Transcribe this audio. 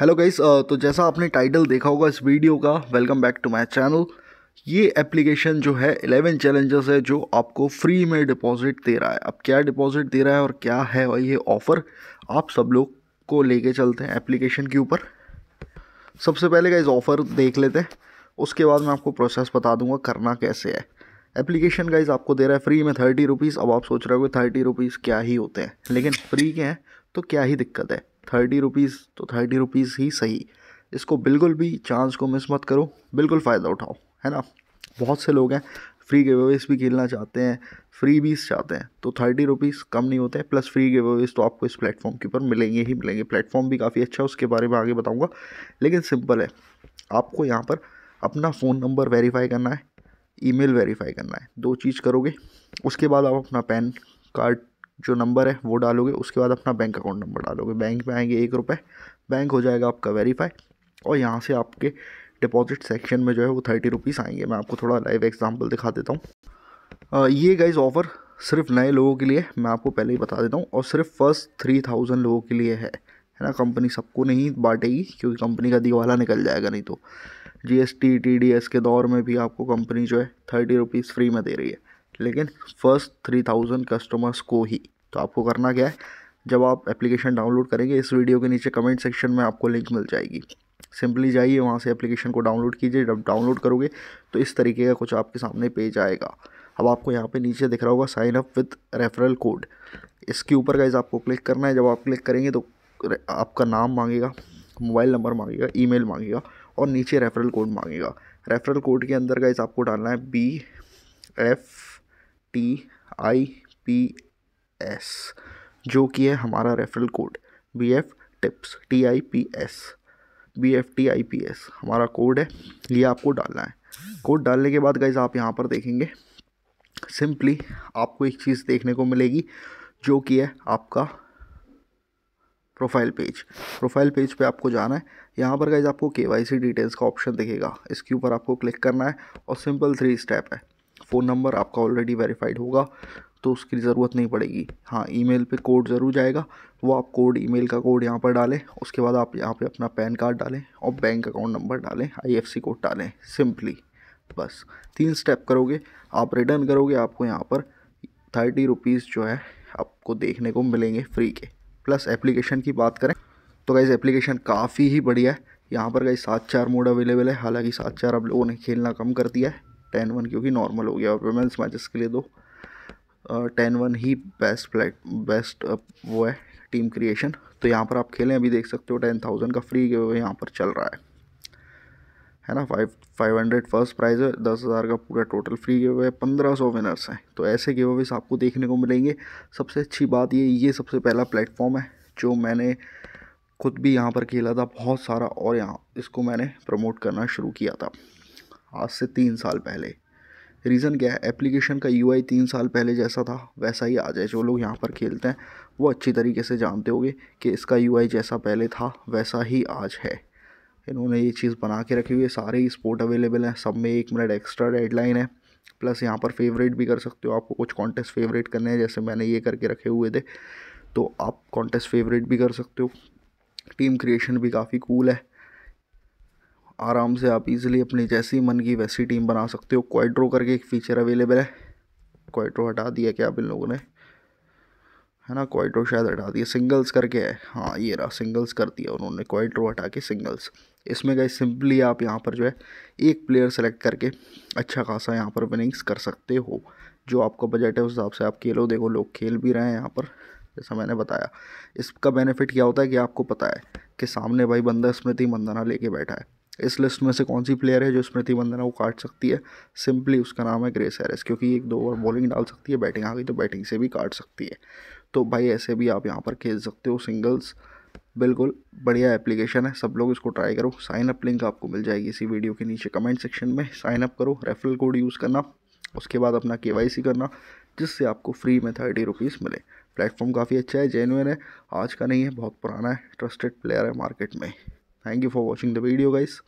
hello guys uh, तो जैसा आपने टाइटल देखा होगा इस वीडियो का welcome back to my channel ये एप्लीकेशन जो है 11 चैलेंजर्स है जो आपको फ्री में डिपॉजिट दे रहा है अब क्या डिपॉजिट दे रहा है और क्या है और ये ऑफ़र आप सब लोग को लेके चलते हैं एप्लीकेशन के ऊपर सबसे पहले गाइस ऑफ़र देख लेते हैं उसके बाद मैं आपको प्रोसेस बता दूंगा करना कैसे है एप्लीकेशन गाइज आपको दे रहा है फ्री में थर्टी रुपीज़ अब आप सोच रहे हो थर्टी रुपीज़ क्या ही होते हैं लेकिन फ्री के हैं तो क्या ही दिक्कत है थर्टी रुपीज़ तो थर्टी रुपीज़ ही सही इसको बिल्कुल भी चांस को मिस मत करो बिल्कुल फ़ायदा उठाओ है ना बहुत से लोग हैं फ्री गेवेज भी खेलना चाहते हैं फ्री बीस चाहते हैं तो थर्टी रुपीज़ कम नहीं होते हैं प्लस फ्री गेवेज तो आपको इस प्लेटफॉर्म के ऊपर मिलेंगे ही मिलेंगे प्लेटफॉर्म भी काफ़ी अच्छा है उसके बारे में आगे बताऊँगा लेकिन सिंपल है आपको यहाँ पर अपना फ़ोन नंबर वेरीफाई करना है ईमेल वेरीफाई करना है दो चीज़ करोगे उसके बाद आप अपना पैन कार्ड जो नंबर है वो डालोगे उसके बाद अपना बैंक अकाउंट नंबर डालोगे बैंक में आएंगे एक रुपये बैंक हो जाएगा आपका वेरीफाई और यहाँ से आपके डिपॉजिट सेक्शन में जो है वो थर्टी रुपीज़ आएंगे मैं आपको थोड़ा लाइव एग्जांपल दिखा देता हूँ ये गाइज ऑफ़र सिर्फ नए लोगों के लिए मैं आपको पहले ही बता देता हूँ और सिर्फ फर्स्ट थ्री थाउजेंड लोगों के लिए है है ना कंपनी सबको नहीं बांटेगी क्योंकि कंपनी का दिवाला निकल जाएगा नहीं तो G S T T D S के दौर में भी आपको कंपनी जो है थर्टी रुपीज़ फ्री में दे रही है लेकिन फर्स्ट थ्री थाउजेंड कस्टमर्स को ही तो आपको करना क्या है जब आप एप्लीकेशन डाउनलोड करेंगे इस वीडियो के नीचे कमेंट सेक्शन में आपको लिंक मिल जाएगी सिंपली जाइए वहाँ से एप्लीकेशन को डाउनलोड कीजिए जब डाउनलोड करोगे तो इस तरीके का कुछ आपके सामने पेज आएगा अब आपको यहाँ पे नीचे दिख रहा होगा sign up with referral code इसके ऊपर गाइज आपको क्लिक करना है जब आप क्लिक करेंगे तो आपका नाम मांगेगा मोबाइल नंबर मांगेगा ईमेल मांगेगा और नीचे रेफरल कोड मांगेगा रेफरल कोड के अंदर गाइज आपको डालना है B F T I P S जो कि है हमारा referral code B F tips T I P S B F T I P S हमारा कोड है ये आपको डालना है कोड डालने के बाद गाइज आप यहाँ पर देखेंगे सिंपली आपको एक चीज़ देखने को मिलेगी जो कि है आपका प्रोफाइल पेज प्रोफाइल पेज पे आपको जाना है यहाँ पर गाइज आपको के वाई सी डिटेल्स का ऑप्शन दिखेगा इसके ऊपर आपको क्लिक करना है और सिंपल थ्री स्टेप है फ़ोन नंबर आपका ऑलरेडी वेरीफाइड होगा तो उसकी ज़रूरत नहीं पड़ेगी हाँ ईमेल पे कोड ज़रूर जाएगा वो आप कोड ईमेल का कोड यहाँ पर डालें उसके बाद आप यहाँ पे अपना पैन कार्ड डालें और बैंक अकाउंट नंबर डालें सी कोड डालें सिंपली बस तीन स्टेप करोगे आप रिटर्न करोगे आपको यहाँ पर थर्टी रुपीज़ जो है आपको देखने को मिलेंगे फ्री के प्लस एप्लीकेशन की बात करें तो गाइज़ एप्लीकेशन काफ़ी ही बढ़िया है यहाँ पर गाइज सात चार मोड अवेलेबल है हालांकि सात चार अब लोगों ने खेलना कम कर दिया है टेन वन क्योंकि नॉर्मल हो गया और वेमेंस मैचेस के लिए दो टेन वन ही बेस्ट प्लेट बेस्ट वो है टीम क्रिएशन तो यहाँ पर आप खेलें अभी देख सकते हो टेन थाउजेंड का फ्री गिवे यहाँ पर चल रहा है है ना five five hundred first prize है दस हज़ार का पूरा टोटल फ्री गिव है पंद्रह सौ विनर्स हैं तो ऐसे गिव अवेज आपको देखने को मिलेंगे सबसे अच्छी बात ये ये सबसे पहला प्लेटफॉर्म है जो मैंने खुद भी यहाँ पर खेला था बहुत सारा और यहाँ इसको मैंने प्रमोट करना शुरू किया था आज से तीन साल पहले रीज़न क्या है एप्लीकेशन का यू आई तीन साल पहले जैसा था वैसा ही आ जाए जो लोग यहाँ पर खेलते हैं वो अच्छी तरीके से जानते होंगे कि इसका आई जैसा पहले था वैसा ही आज है इन्होंने ये चीज़ बना के रखी हुई है सारे ही स्पोर्ट अवेलेबल हैं सब में एक मिनट एक्स्ट्रा डेडलाइन है प्लस यहाँ पर फेवरेट भी कर सकते हो आपको कुछ कॉन्टेस्ट फेवरेट करने हैं जैसे मैंने ये करके रखे हुए थे तो आप कॉन्टेस्ट फेवरेट भी कर सकते हो टीम क्रिएशन भी काफ़ी कूल है आराम से आप इजीली अपनी जैसी मन की वैसी टीम बना सकते हो क्वाइड्रो करके एक फीचर अवेलेबल है क्वाइड्रो हटा दिया क्या आप इन लोगों ने है ना क्वाइड्रो शायद हटा दिया सिंगल्स करके है हाँ ये रहा सिंगल्स कर दिया उन्होंने क्वाइड्रो हटा के सिंगल्स इसमें गए सिंपली आप यहाँ पर जो है एक प्लेयर सेलेक्ट करके अच्छा खासा यहाँ पर विनिंग्स कर सकते हो जो आपका बजट है उस हिसाब से आप खेलो देखो लोग खेल भी रहे हैं यहाँ पर जैसा मैंने बताया इसका बेनिफिट क्या होता है कि आपको पता है कि सामने भाई बंदा स्मृति मंदना लेके बैठा है इस लिस्ट में से कौन सी प्लेयर है जो स्मृति वंदना को काट सकती है सिंपली उसका नाम है ग्रेस हैरिस क्योंकि एक दो ओवर बॉलिंग डाल सकती है बैटिंग आ गई तो बैटिंग से भी काट सकती है तो भाई ऐसे भी आप यहाँ पर खेल सकते हो सिंगल्स बिल्कुल बढ़िया एप्लीकेशन है सब लोग इसको ट्राई करो साइन अप लिंक आपको मिल जाएगी इसी वीडियो के नीचे कमेंट सेक्शन में साइन अप करो रेफरल कोड यूज़ करना उसके बाद अपना के करना जिससे आपको फ्री में थर्टी रुपीज़ मिले प्लेटफॉर्म काफ़ी अच्छा है जेनुअन है आज का नहीं है बहुत पुराना है ट्रस्टेड प्लेयर है मार्केट में thank you for watching the video guys